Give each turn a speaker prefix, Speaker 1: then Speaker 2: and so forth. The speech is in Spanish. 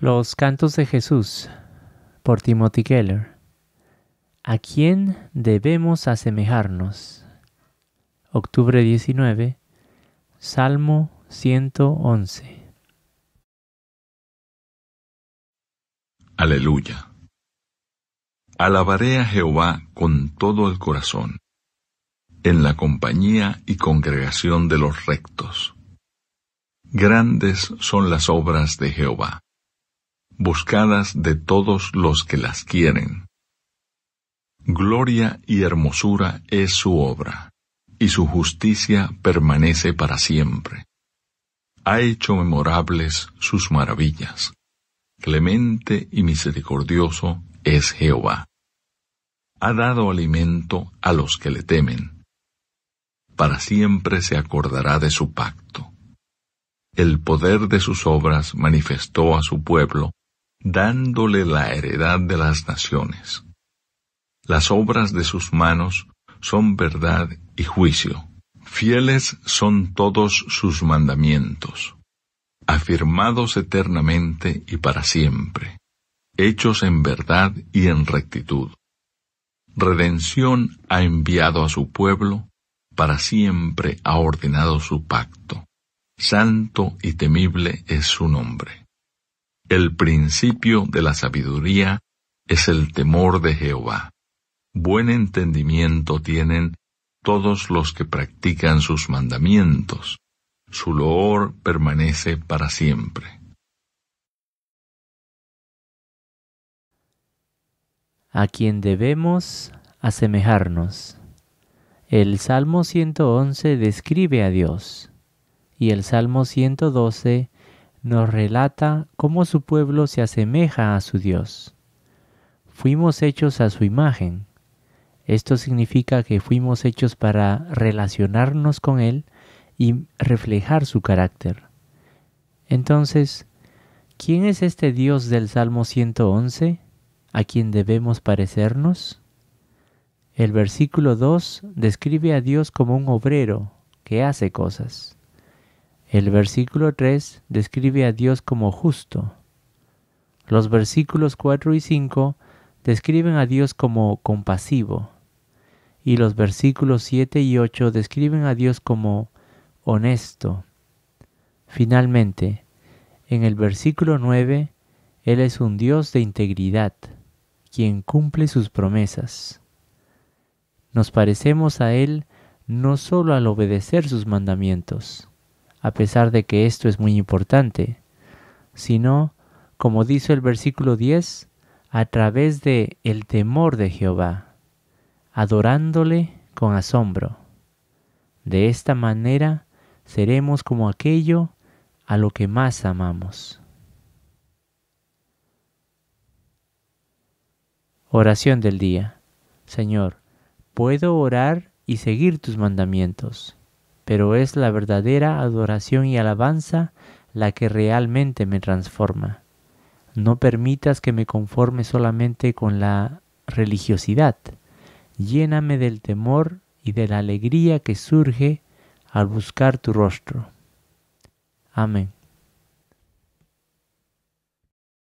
Speaker 1: Los cantos de Jesús por Timothy Keller. ¿A quién debemos asemejarnos? Octubre 19, Salmo 111.
Speaker 2: Aleluya. Alabaré a Jehová con todo el corazón, en la compañía y congregación de los rectos. Grandes son las obras de Jehová buscadas de todos los que las quieren. Gloria y hermosura es su obra, y su justicia permanece para siempre. Ha hecho memorables sus maravillas. Clemente y misericordioso es Jehová. Ha dado alimento a los que le temen. Para siempre se acordará de su pacto el poder de sus obras manifestó a su pueblo dándole la heredad de las naciones. Las obras de sus manos son verdad y juicio. Fieles son todos sus mandamientos, afirmados eternamente y para siempre, hechos en verdad y en rectitud. Redención ha enviado a su pueblo, para siempre ha ordenado su pacto. Santo y temible es su nombre. El principio de la sabiduría es el temor de Jehová. Buen entendimiento tienen todos los que practican sus mandamientos. Su loor permanece para siempre.
Speaker 1: A quien debemos asemejarnos. El Salmo 111 describe a Dios y el Salmo 112 nos relata cómo su pueblo se asemeja a su Dios. Fuimos hechos a su imagen. Esto significa que fuimos hechos para relacionarnos con Él y reflejar su carácter. Entonces, ¿quién es este Dios del Salmo 111 a quien debemos parecernos? El versículo 2 describe a Dios como un obrero que hace cosas. El versículo 3 describe a Dios como justo. Los versículos 4 y 5 describen a Dios como compasivo. Y los versículos 7 y 8 describen a Dios como honesto. Finalmente, en el versículo 9, Él es un Dios de integridad, quien cumple sus promesas. Nos parecemos a Él no solo al obedecer sus mandamientos, a pesar de que esto es muy importante, sino, como dice el versículo 10, a través de el temor de Jehová, adorándole con asombro. De esta manera seremos como aquello a lo que más amamos. Oración del día. Señor, puedo orar y seguir tus mandamientos pero es la verdadera adoración y alabanza la que realmente me transforma. No permitas que me conforme solamente con la religiosidad. Lléname del temor y de la alegría que surge al buscar tu rostro. Amén.